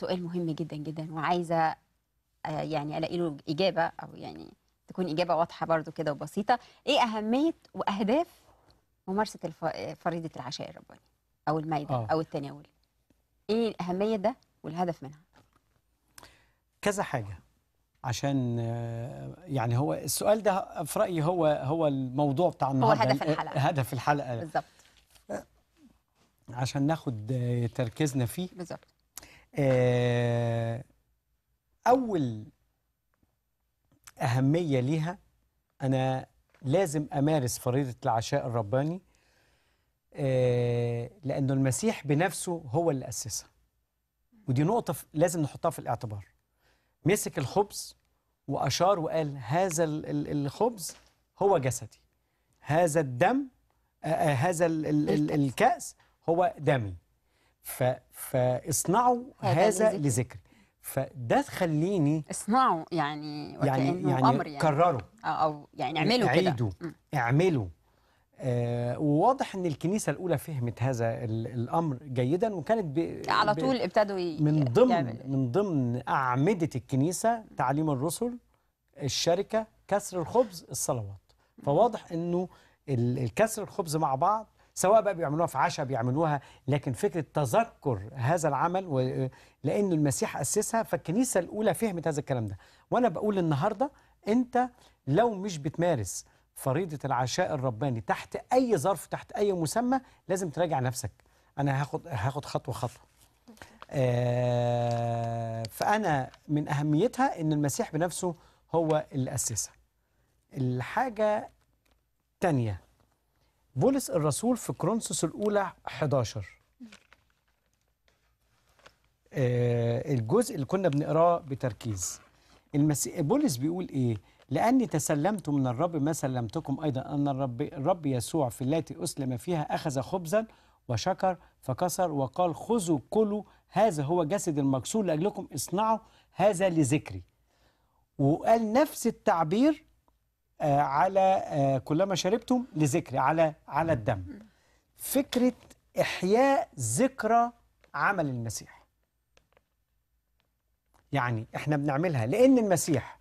سؤال مهم جدا جدا وعايزه آه، يعني الاقي له اجابه او يعني تكون اجابه واضحه برضو كده وبسيطه ايه اهميه واهداف ممارسه فريضه العشاء الرباني او المائده آه. او التناول ايه الاهميه ده والهدف منها كذا حاجه عشان آه، يعني هو السؤال ده في رايي هو هو الموضوع بتاع النهارده هو هدف الحلقه آه، هدف الحلقه بالظبط عشان ناخد تركيزنا فيه بالظبط آه، أول أهمية ليها أنا لازم أمارس فريضة العشاء الرباني آه، لأنه المسيح بنفسه هو اللي أسسها ودي نقطة لازم نحطها في الاعتبار مسك الخبز وأشار وقال هذا الخبز هو جسدي هذا الدم آه، هذا الكأس هو دمي ف... فاصنعوا هذا لذكر فده تخليني اصنعوا يعني يعني, يعني امر يعني كرروا او يعني اعملوا كده عيدوا اعملوا آه، وواضح ان الكنيسه الاولى فهمت هذا الامر جيدا وكانت ب... على طول ب... ابتدوا ي... من ضمن يعمل. من ضمن اعمده الكنيسه تعليم الرسل الشركه كسر الخبز الصلوات فواضح انه الكسر الخبز مع بعض سواء بقى بيعملوها في عشاء بيعملوها لكن فكره تذكر هذا العمل و... لانه المسيح اسسها فالكنيسه الاولى فهمت هذا الكلام ده وانا بقول النهارده انت لو مش بتمارس فريضه العشاء الرباني تحت اي ظرف تحت اي مسمى لازم تراجع نفسك انا هاخد هاخد خطوه خطوه آه فانا من اهميتها ان المسيح بنفسه هو اللي اسسها الحاجه الثانيه بولس الرسول في كرونسوس الأولى 11 آه، الجزء اللي كنا بنقراه بتركيز المسيح بولس بيقول إيه لأني تسلمت من الرب ما سلمتكم أيضا أن الرب, الرب يسوع في التي أسلم فيها أخذ خبزا وشكر فكسر وقال خذوا كلوا هذا هو جسد المكسور لأجلكم اصنعوا هذا لذكري وقال نفس التعبير آه، على آه، كلما شربتم لذكري على على الدم فكرة إحياء ذكرى عمل المسيح يعني إحنا بنعملها لأن المسيح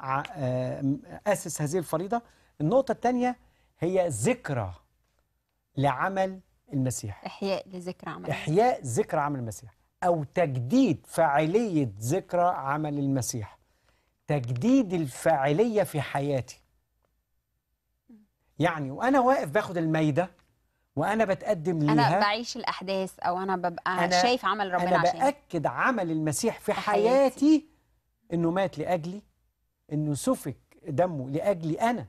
آه، أسس هذه الفريضة النقطة الثانية هي ذكرى لعمل المسيح إحياء لذكرى عمل إحياء ذكرى عمل المسيح أو تجديد فاعلية ذكرى عمل المسيح تجديد الفاعلية في حياتي يعني وانا واقف باخد المايده وانا بتقدم ليها انا بعيش الاحداث او انا ببقى أنا شايف عمل ربنا عشان أنا عشان عمل المسيح في حياتي, حياتي انه مات لاجلي انه سفك دمه لاجلي انا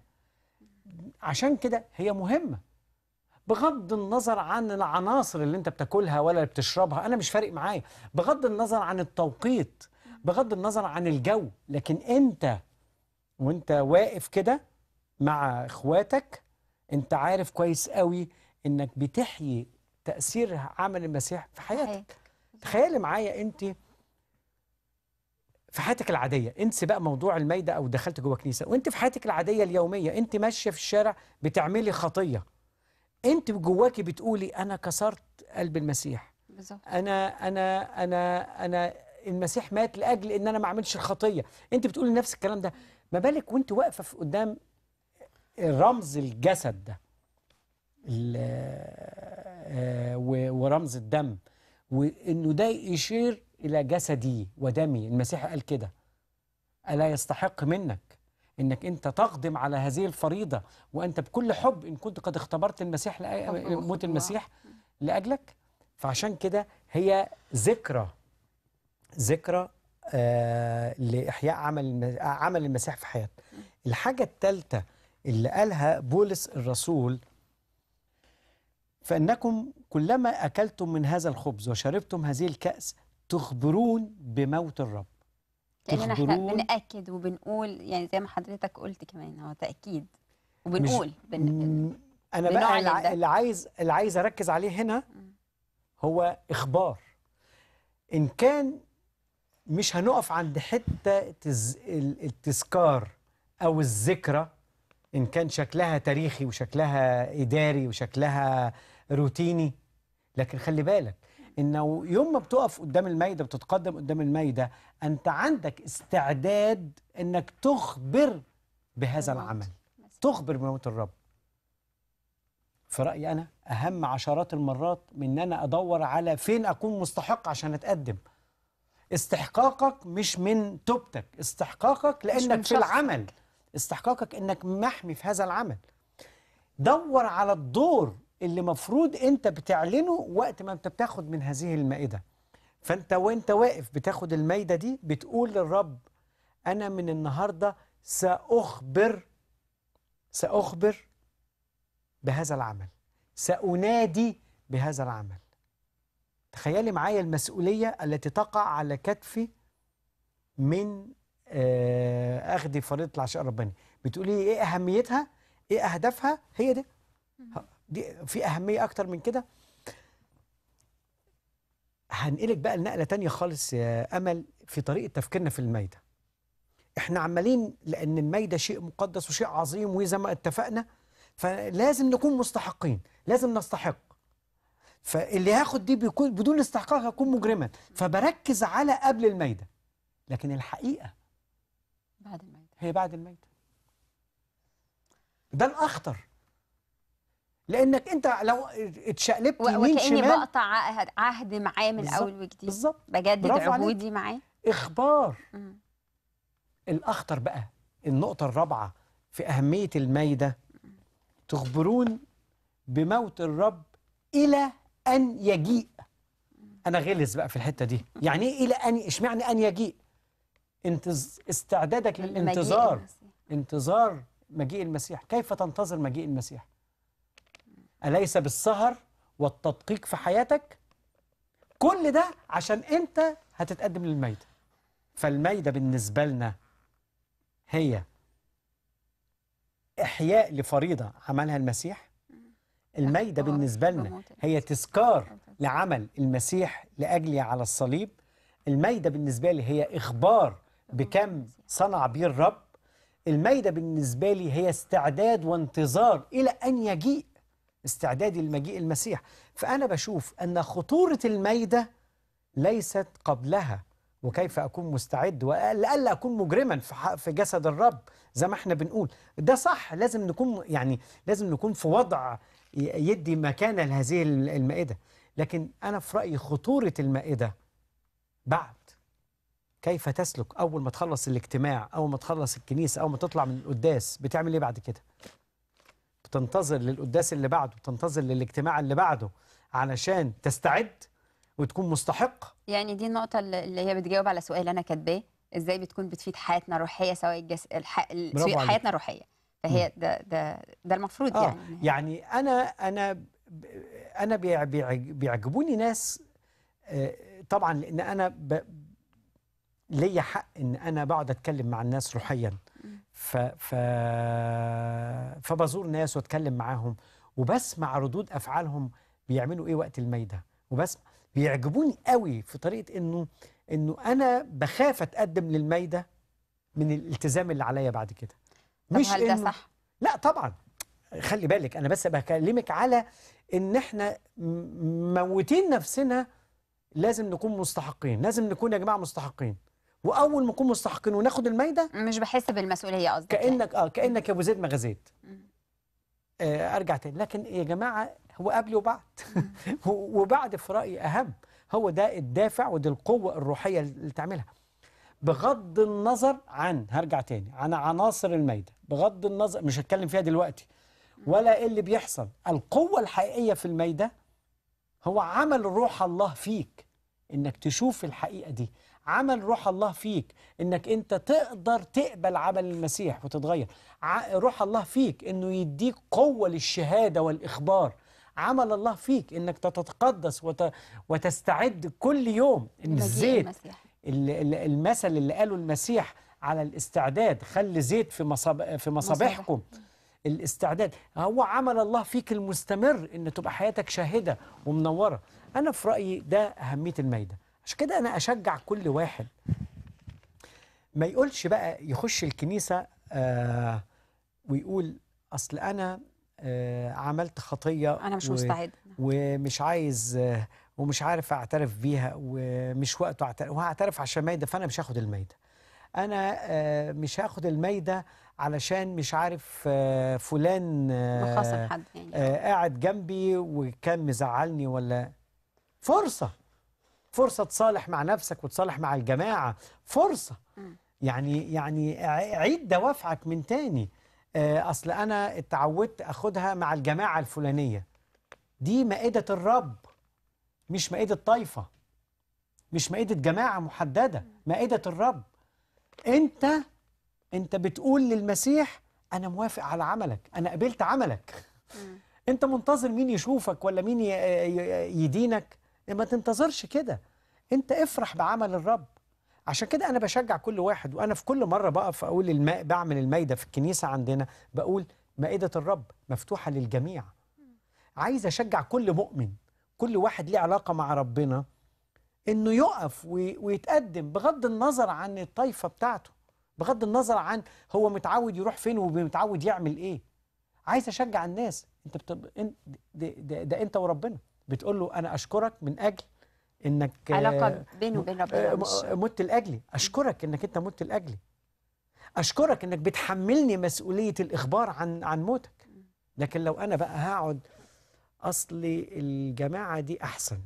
عشان كده هي مهمه بغض النظر عن العناصر اللي انت بتاكلها ولا اللي بتشربها انا مش فارق معايا بغض النظر عن التوقيت بغض النظر عن الجو لكن انت وانت واقف كده مع اخواتك انت عارف كويس قوي انك بتحيي تاثير عمل المسيح في حياتك تخيلي معايا انت في حياتك العاديه انسي بقى موضوع المايده او دخلت جوه كنيسه وانت في حياتك العاديه اليوميه انت ماشيه في الشارع بتعملي خطيه انت جواكي بتقولي انا كسرت قلب المسيح بالظبط انا انا انا انا المسيح مات لاجل ان انا ما اعملش الخطيه انت بتقولي نفس الكلام ده ما بالك وانت واقفه قدام رمز الجسد ده آه، ورمز الدم وانه ده يشير الى جسدي ودمي المسيح قال كده الا يستحق منك انك انت تقدم على هذه الفريضه وانت بكل حب ان كنت قد اختبرت المسيح موت المسيح لاجلك فعشان كده هي ذكرى ذكرى آه لاحياء عمل عمل المسيح في حياتنا الحاجه الثالثه اللي قالها بولس الرسول فإنكم كلما أكلتم من هذا الخبز وشربتم هذه الكأس تخبرون بموت الرب لان يعني احنا بنأكد وبنقول يعني زي ما حضرتك قلت كمان هو تأكيد وبنقول بن... أنا بقى اللي عايز اللي عايز أركز عليه هنا هو إخبار إن كان مش هنقف عند حتة التذكار أو الذكرى إن كان شكلها تاريخي وشكلها إداري وشكلها روتيني لكن خلي بالك إنه يوم ما بتقف قدام المايدة بتتقدم قدام المايدة أنت عندك استعداد إنك تخبر بهذا العمل تخبر بموت الرب في رأيي أنا أهم عشرات المرات من أن أنا أدور على فين أكون مستحق عشان أتقدم استحقاقك مش من توبتك استحقاقك لأنك في العمل استحقاقك انك محمي في هذا العمل دور على الدور اللي مفروض انت بتعلنه وقت ما انت بتاخد من هذه المائدة فانت وانت واقف بتاخد المائدة دي بتقول للرب انا من النهاردة سأخبر سأخبر بهذا العمل سأنادي بهذا العمل تخيلي معايا المسؤولية التي تقع على كتفي من آه، اخدي فريضه العشاء الرباني بتقولي ايه اهميتها ايه اهدافها هي دي دي في اهميه اكتر من كده هنقلك بقى لنقله تانية خالص يا امل في طريقه تفكيرنا في المايده احنا عمالين لان المايده شيء مقدس وشيء عظيم وزي ما اتفقنا فلازم نكون مستحقين لازم نستحق فاللي هاخد دي بيكون بدون استحقاق هكون مجرما فبركز على قبل المايده لكن الحقيقه بعد الميتة هي بعد الميتة ده الأخطر لأنك أنت لو اتشقلبت يمين شمال وكأني بقطع عهد معاه من اول وجديد بالظبط بجدد عهودي معاه إخبار مم. الأخطر بقى النقطة الرابعة في أهمية الميدة تخبرون بموت الرب إلى أن يجيء أنا غلس بقى في الحتة دي يعني إيه إلى أن إشمعني أن يجيء انتز... استعدادك للانتظار انتظار مجيء المسيح كيف تنتظر مجيء المسيح أليس بالسهر والتدقيق في حياتك كل ده عشان أنت هتتقدم للميدة فالميدة بالنسبة لنا هي إحياء لفريضة عملها المسيح الميدة بالنسبة لنا هي تذكار لعمل المسيح لأجلي على الصليب الميدة بالنسبة لي هي إخبار بكم صنع بيه الرب المايدة بالنسبة لي هي استعداد وانتظار إلى أن يجيء استعداد لمجيء المسيح فأنا بشوف أن خطورة المايدة ليست قبلها وكيف أكون مستعد وألا أكون مجرما في جسد الرب زي ما احنا بنقول ده صح لازم نكون يعني لازم نكون في وضع يدي مكانة لهذه المائدة لكن أنا في رأيي خطورة المائدة بعد كيف تسلك أول ما تخلص الاجتماع أول ما تخلص الكنيسة أول ما تطلع من القداس بتعمل إيه بعد كده بتنتظر للقداس اللي بعده بتنتظر للاجتماع اللي بعده علشان تستعد وتكون مستحق يعني دي النقطة اللي هي بتجاوب على سؤال أنا كاتباه إزاي بتكون بتفيد حياتنا الروحية سواء الجس... الح... سواء حياتنا الروحية فهي ده ده ده المفروض آه يعني يعني أنا أنا أنا بيعجبوني ناس آه، طبعا لأن أنا ليا حق ان انا بقعد اتكلم مع الناس روحيا ف ف فبزور ناس واتكلم معاهم وبسمع ردود افعالهم بيعملوا ايه وقت المايده وبسمع بيعجبوني قوي في طريقه انه انه انا بخاف اتقدم للمايده من الالتزام اللي عليا بعد كده مش هل ده صح لا طبعا خلي بالك انا بس بكلمك على ان احنا موتين نفسنا لازم نكون مستحقين لازم نكون يا جماعه مستحقين واول ما نكون مستحقين وناخد المايده مش بحس بالمسؤوليه قصدك يعني. كانك اه كانك يا ابو زيد ما غزيت آه ارجع تاني لكن يا جماعه هو قبل وبعد وبعد في رايي اهم هو ده الدافع ودي القوه الروحيه اللي تعملها بغض النظر عن هرجع تاني عن عناصر المايده بغض النظر مش هتكلم فيها دلوقتي ولا ايه اللي بيحصل القوه الحقيقيه في المايده هو عمل روح الله فيك انك تشوف الحقيقه دي عمل روح الله فيك انك انت تقدر تقبل عمل المسيح وتتغير روح الله فيك انه يديك قوه للشهاده والاخبار عمل الله فيك انك تتقدس وت... وتستعد كل يوم ان الزيت المثل اللي قاله المسيح على الاستعداد خلي زيت في مصاب... في مصابيحكم الاستعداد هو عمل الله فيك المستمر ان تبقى حياتك شاهده ومنوره انا في رايي ده اهميه المايده عشان كده انا اشجع كل واحد ما يقولش بقى يخش الكنيسه آه ويقول اصل انا آه عملت خطيه انا مش مستعد ومش عايز آه ومش عارف اعترف بيها ومش وقته اعترف وهعترف عشان مايده فانا مش هاخد المايده انا آه مش هاخد المايده علشان مش عارف آه، فلان آه، حد يعني. آه، قاعد جنبي وكان مزعلني ولا فرصه فرصة تصالح مع نفسك وتصالح مع الجماعة فرصة يعني يعني عيد دوافعك من تاني آه، أصل أنا اتعودت أخدها مع الجماعة الفلانية دي مائدة الرب مش مائدة طايفة مش مائدة جماعة محددة مائدة الرب أنت أنت بتقول للمسيح أنا موافق على عملك أنا قبلت عملك أنت منتظر مين يشوفك ولا مين يدينك إيه، ما تنتظرش كده انت افرح بعمل الرب عشان كده انا بشجع كل واحد وانا في كل مره بقف اقول الماء بعمل المائده في الكنيسه عندنا بقول مائده الرب مفتوحه للجميع عايز اشجع كل مؤمن كل واحد ليه علاقه مع ربنا انه يقف ويتقدم بغض النظر عن الطائفه بتاعته بغض النظر عن هو متعود يروح فين ومتعود يعمل ايه عايز اشجع الناس انت بتب... ده, ده, ده انت وربنا بتقول له انا اشكرك من اجل انك آه، علاقه بينه وبين ربنا آه، آه، مت لاجلي اشكرك انك انت مت لاجلي اشكرك انك بتحملني مسؤوليه الاخبار عن عن موتك لكن لو انا بقى هقعد اصل الجماعه دي احسن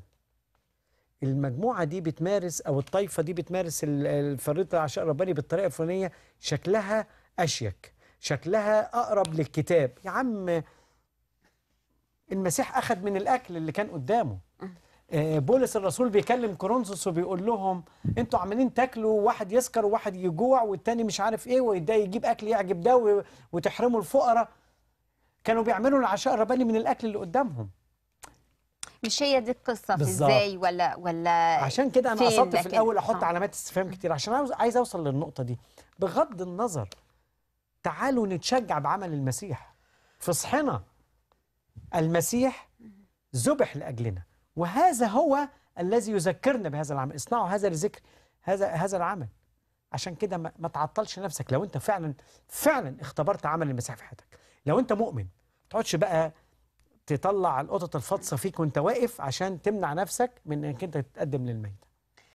المجموعه دي بتمارس او الطائفه دي بتمارس الفريضة العشاء الرباني بالطريقه الفلانيه شكلها اشيك شكلها اقرب للكتاب يا عم المسيح أخذ من الأكل اللي كان قدامه آه، بولس الرسول بيكلم كورنثوس وبيقول لهم انتوا عمالين تاكلوا واحد يسكر وواحد يجوع والتاني مش عارف ايه وده يجيب اكل يعجب ده وتحرموا الفقراء كانوا بيعملوا العشاء الرباني من الاكل اللي قدامهم مش هي دي القصه في ازاي ولا ولا عشان كده انا قصدت في الاول احط آه. علامات استفهام كتير عشان عاوز عايز اوصل للنقطه دي بغض النظر تعالوا نتشجع بعمل المسيح في صحنا المسيح ذبح لأجلنا وهذا هو الذي يذكرنا بهذا العمل اصنعوا هذا الذكر هذا هذا العمل عشان كده ما تعطلش نفسك لو انت فعلا فعلا اختبرت عمل المسيح في حياتك لو انت مؤمن ما تقعدش بقى تطلع القطط الفاطسه فيك وانت واقف عشان تمنع نفسك من انك انت تتقدم للميت